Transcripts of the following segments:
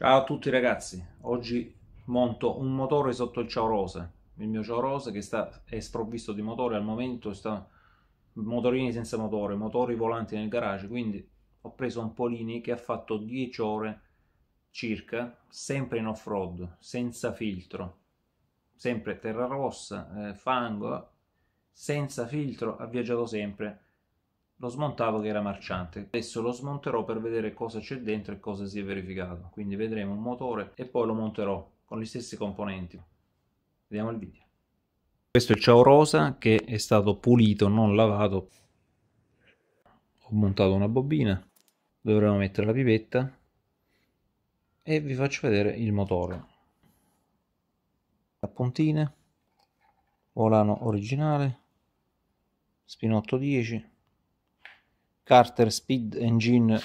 Ciao a tutti ragazzi, oggi monto un motore sotto il Ciaurose, il mio Ciaurose che sta, è sprovvisto di motore al momento, sta motorini senza motore, motori volanti nel garage, quindi ho preso un Polini che ha fatto 10 ore circa, sempre in off-road, senza filtro, sempre terra rossa, eh, fango, senza filtro, ha viaggiato sempre lo smontavo che era marciante adesso lo smonterò per vedere cosa c'è dentro e cosa si è verificato quindi vedremo un motore e poi lo monterò con gli stessi componenti vediamo il video questo è il ciao rosa che è stato pulito non lavato ho montato una bobina dovremo mettere la pipetta e vi faccio vedere il motore la puntine volano originale spinotto 10 Carter Speed Engine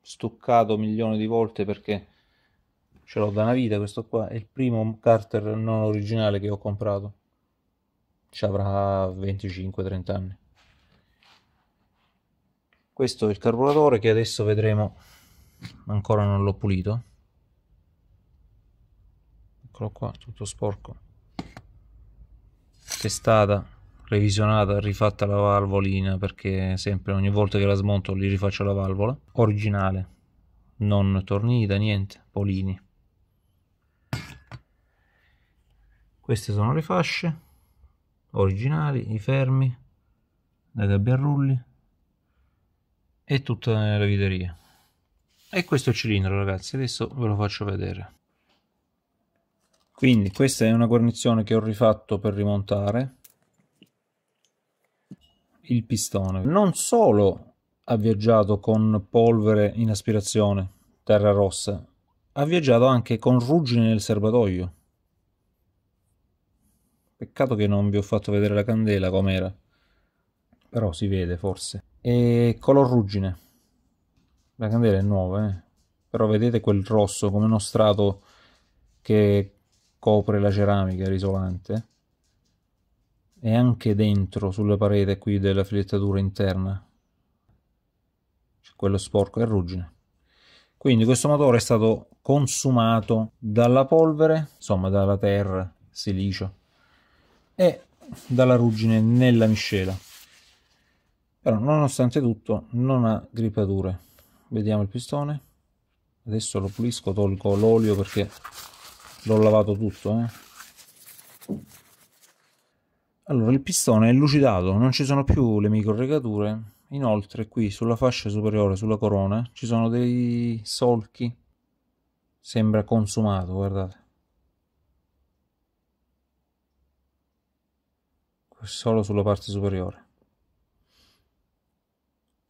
stuccato milioni di volte perché ce l'ho da una vita questo qua è il primo Carter non originale che ho comprato ci avrà 25-30 anni questo è il carburatore che adesso vedremo ancora non l'ho pulito eccolo qua tutto sporco testata revisionata, rifatta la valvolina perché sempre ogni volta che la smonto li rifaccio la valvola originale, non tornita, niente, polini. Queste sono le fasce originali, i fermi, la gabbia a rulli e tutta la viteria. E questo è il cilindro ragazzi, adesso ve lo faccio vedere. Quindi questa è una guarnizione che ho rifatto per rimontare il pistone. Non solo ha viaggiato con polvere in aspirazione, terra rossa, ha viaggiato anche con ruggine nel serbatoio. Peccato che non vi ho fatto vedere la candela com'era, però si vede forse. E color ruggine. La candela è nuova, eh? però vedete quel rosso come uno strato che copre la ceramica risolante e anche dentro sulla parete qui della filettatura interna quello sporco e ruggine quindi questo motore è stato consumato dalla polvere insomma dalla terra silicio e dalla ruggine nella miscela però nonostante tutto non ha grippature vediamo il pistone adesso lo pulisco tolgo l'olio perché l'ho lavato tutto eh. Allora, il pistone è lucidato, non ci sono più le microregature. Inoltre qui sulla fascia superiore, sulla corona, ci sono dei solchi. Sembra consumato, guardate. Solo sulla parte superiore.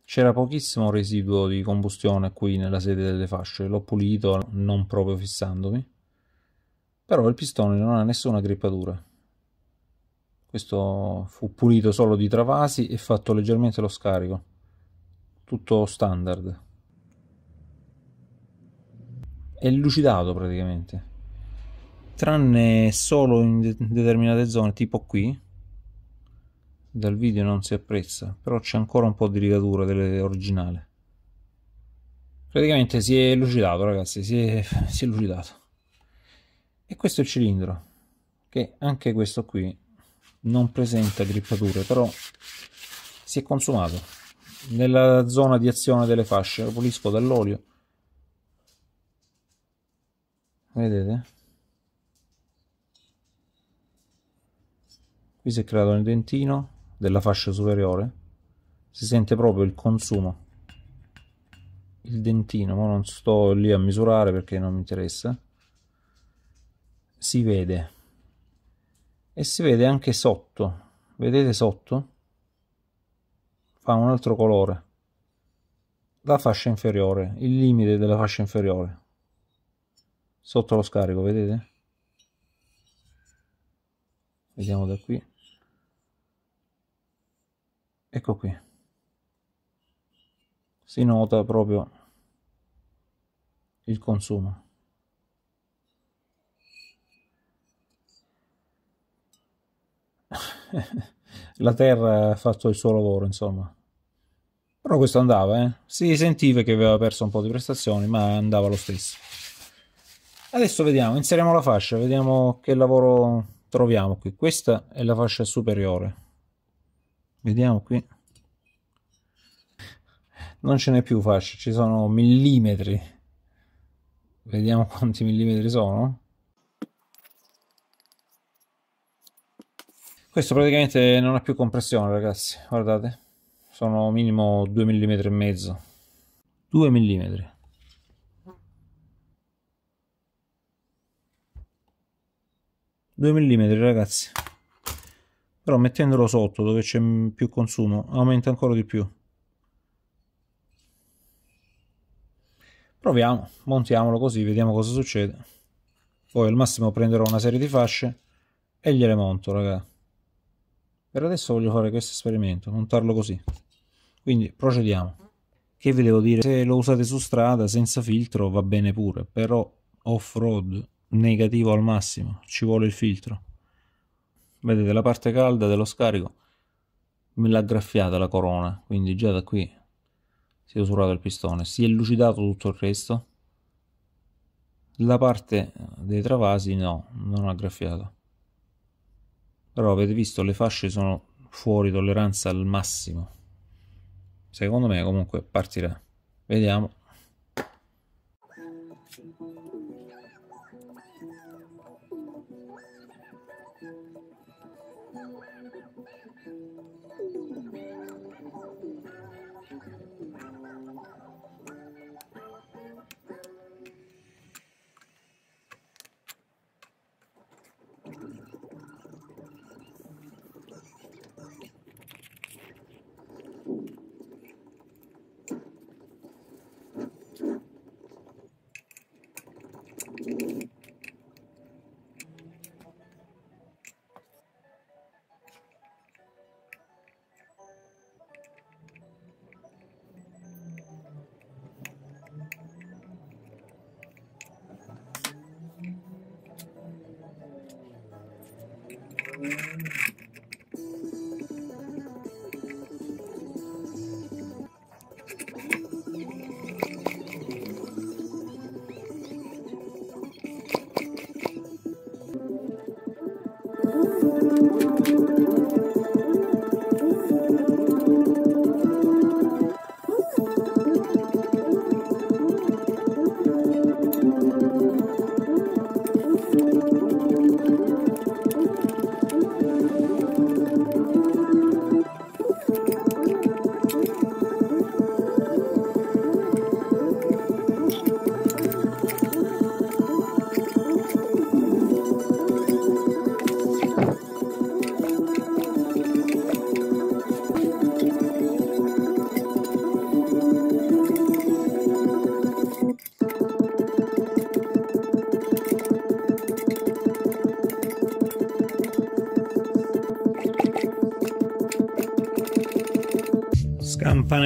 C'era pochissimo residuo di combustione qui nella sede delle fasce, l'ho pulito non proprio fissandomi. Però il pistone non ha nessuna grippatura. Questo fu pulito solo di travasi e fatto leggermente lo scarico. Tutto standard. È lucidato praticamente. Tranne solo in de determinate zone, tipo qui. Dal video non si apprezza, però c'è ancora un po' di rigatura dell'originale. Praticamente si è lucidato, ragazzi, si è, si è lucidato. E questo è il cilindro, che anche questo qui non presenta grippature, però si è consumato nella zona di azione delle fasce. Lo pulisco dall'olio. Vedete? Qui si è creato un dentino della fascia superiore. Si sente proprio il consumo. Il dentino, ma non sto lì a misurare perché non mi interessa. Si vede e si vede anche sotto vedete sotto fa un altro colore la fascia inferiore il limite della fascia inferiore sotto lo scarico vedete vediamo da qui ecco qui si nota proprio il consumo la terra ha fatto il suo lavoro, insomma. Però questo andava, eh. Si sentiva che aveva perso un po' di prestazioni, ma andava lo stesso. Adesso vediamo, inseriamo la fascia, vediamo che lavoro troviamo qui. Questa è la fascia superiore. Vediamo qui. Non ce n'è più fascia, ci sono millimetri. Vediamo quanti millimetri sono. Questo praticamente non ha più compressione, ragazzi. Guardate, sono minimo 2 mm e mezzo. 2 mm. Due millimetri ragazzi però mettendolo sotto dove c'è più consumo aumenta ancora di più proviamo montiamolo così vediamo cosa succede poi al massimo prenderò una serie di fasce e gliele monto ragazzi per adesso voglio fare questo esperimento, montarlo così. Quindi procediamo. Che vi devo dire? Se lo usate su strada senza filtro va bene pure, però off-road negativo al massimo, ci vuole il filtro. Vedete la parte calda dello scarico me l'ha graffiata la corona, quindi già da qui si è usurato il pistone, si è lucidato tutto il resto. La parte dei travasi no, non ha graffiato però avete visto le fasce sono fuori tolleranza al massimo secondo me comunque partirà vediamo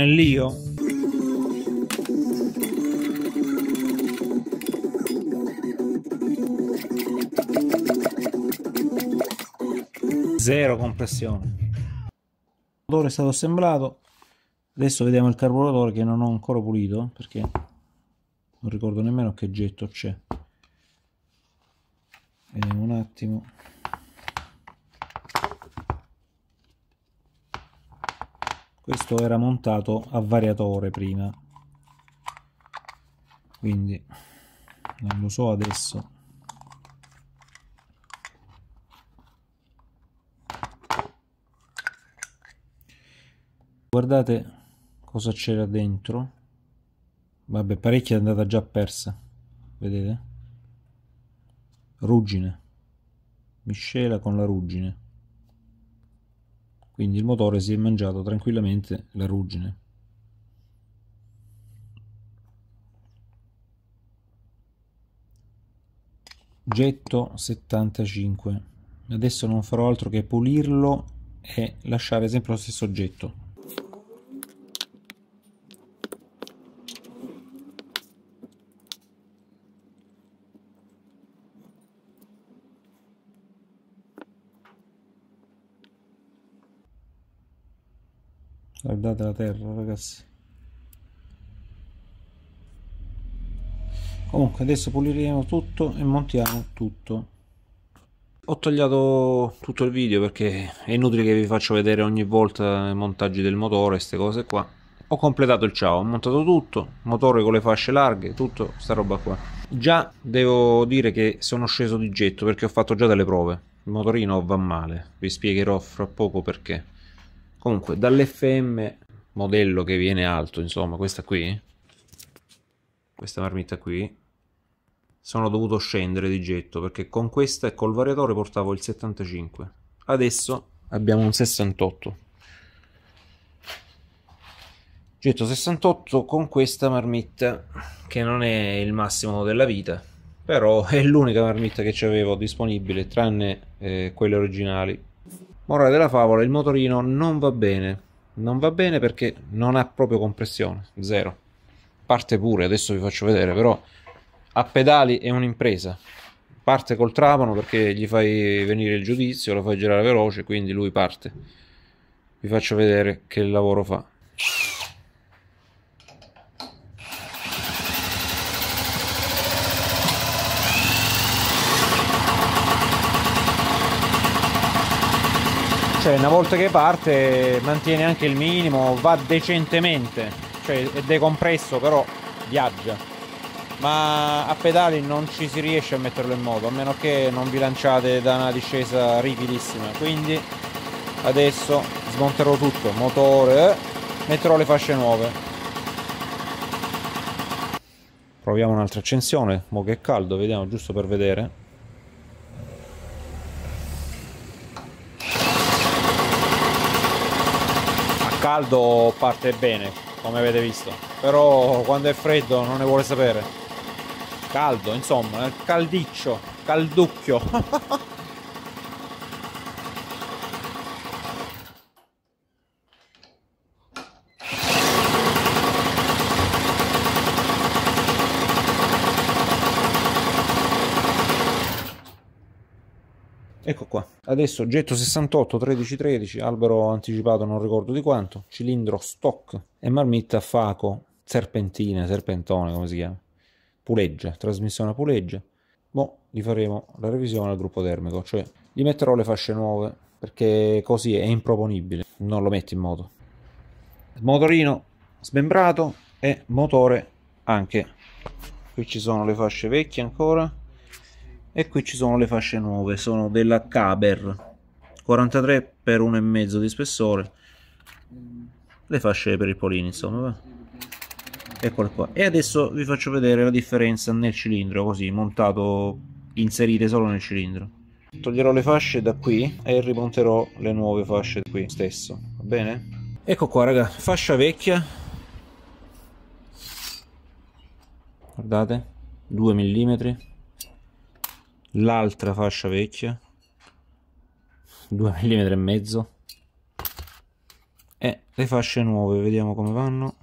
nell'io. Zero compressione. L'odore è stato assemblato. Adesso vediamo il carburatore che non ho ancora pulito perché non ricordo nemmeno che getto c'è. Vediamo un attimo. questo era montato a variatore prima quindi non lo so adesso guardate cosa c'era dentro vabbè parecchia è andata già persa vedete ruggine miscela con la ruggine quindi il motore si è mangiato tranquillamente la ruggine. Getto 75. Adesso non farò altro che pulirlo e lasciare sempre lo stesso oggetto. guardate la terra ragazzi comunque adesso puliremo tutto e montiamo tutto ho tagliato tutto il video perché è inutile che vi faccio vedere ogni volta i montaggi del motore queste cose qua ho completato il ciao, ho montato tutto, motore con le fasce larghe, tutto sta roba qua. Già devo dire che sono sceso di getto perché ho fatto già delle prove. Il motorino va male, vi spiegherò fra poco perché. Comunque, dall'FM modello che viene alto, insomma, questa qui, questa marmitta qui, sono dovuto scendere di getto perché con questa e col variatore portavo il 75. Adesso abbiamo un 68. Getto 68 con questa marmitta che non è il massimo della vita, però è l'unica marmitta che avevo disponibile tranne eh, quelle originali Morale della favola, il motorino non va bene. Non va bene perché non ha proprio compressione, zero. Parte pure, adesso vi faccio vedere, però a pedali è un'impresa. Parte col trapano perché gli fai venire il giudizio, lo fai girare veloce, quindi lui parte. Vi faccio vedere che lavoro fa. Cioè una volta che parte mantiene anche il minimo, va decentemente, cioè è decompresso però viaggia. Ma a pedali non ci si riesce a metterlo in moto, a meno che non vi lanciate da una discesa ripidissima. Quindi adesso smonterò tutto, motore, eh, metterò le fasce nuove. Proviamo un'altra accensione, mo che è caldo, vediamo giusto per vedere. caldo parte bene, come avete visto. Però quando è freddo non ne vuole sapere. Caldo, insomma, caldiccio, calducchio. Ecco qua. Adesso getto 68 13 13, albero anticipato non ricordo di quanto, cilindro stock e marmitta faco, serpentina, serpentone come si chiama, puleggia, trasmissione a puleggia. Boh, gli faremo la revisione al gruppo termico, cioè gli metterò le fasce nuove perché così è improponibile, non lo metti in moto. Motorino smembrato e motore anche. Qui ci sono le fasce vecchie ancora e qui ci sono le fasce nuove sono della Caber 43 x 1,5 di spessore le fasce per i polini insomma eccole qua e adesso vi faccio vedere la differenza nel cilindro così montato inserite solo nel cilindro toglierò le fasce da qui e rimonterò le nuove fasce qui stesso va bene ecco qua raga fascia vecchia guardate 2 mm l'altra fascia vecchia 2 mm e mezzo e eh, le fasce nuove vediamo come vanno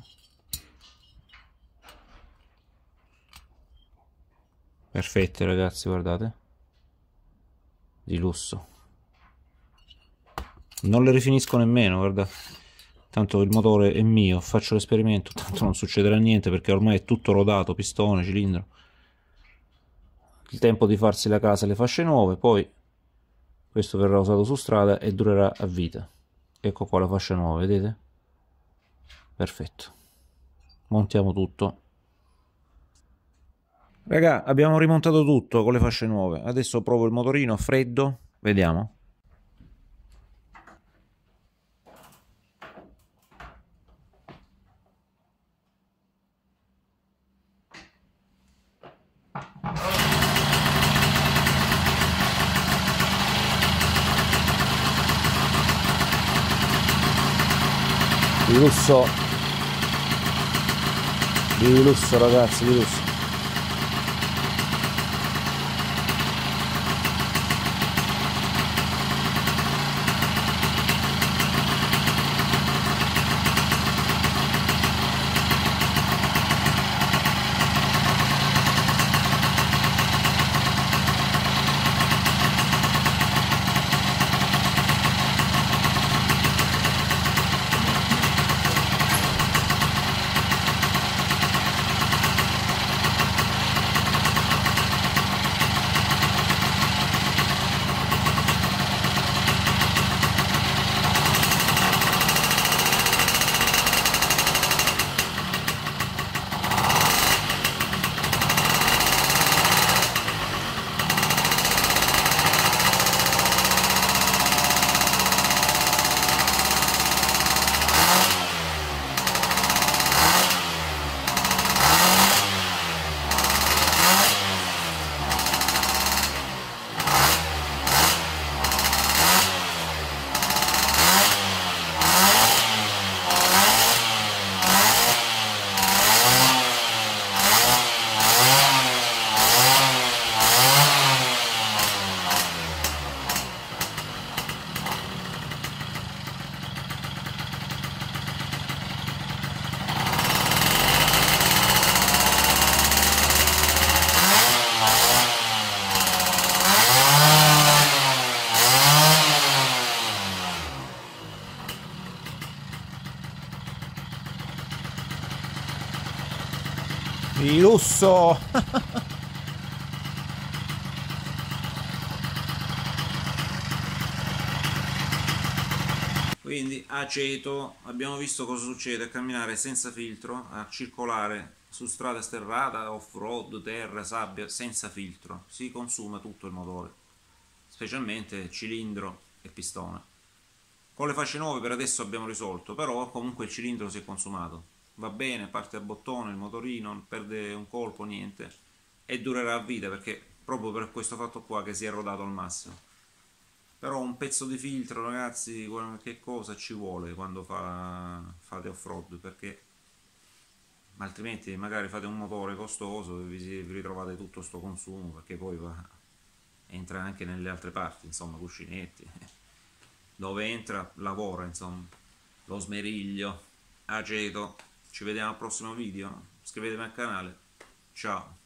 perfette ragazzi guardate di lusso non le rifinisco nemmeno guarda tanto il motore è mio faccio l'esperimento tanto non succederà niente perché ormai è tutto rodato pistone cilindro il tempo di farsi la casa le fasce nuove, poi questo verrà usato su strada e durerà a vita. Ecco qua la fascia nuova, vedete? Perfetto. Montiamo tutto. Raga, abbiamo rimontato tutto con le fasce nuove. Adesso provo il motorino freddo, vediamo. Oh. di lusso di lusso ragazzi di lusso Di lusso! Quindi aceto, abbiamo visto cosa succede a camminare senza filtro, a circolare su strada sterrata, off-road, terra, sabbia, senza filtro. Si consuma tutto il motore, specialmente cilindro e pistone. Con le fasce nuove per adesso abbiamo risolto, però comunque il cilindro si è consumato va bene, parte a bottone il motorino, non perde un colpo, niente e durerà a vita perché proprio per questo fatto qua che si è rodato al massimo però un pezzo di filtro ragazzi che cosa ci vuole quando fa, fate off road perché altrimenti magari fate un motore costoso e vi, vi ritrovate tutto sto consumo perché poi va, entra anche nelle altre parti insomma cuscinetti dove entra lavora insomma lo smeriglio aceto ci vediamo al prossimo video. Iscrivetevi al canale. Ciao.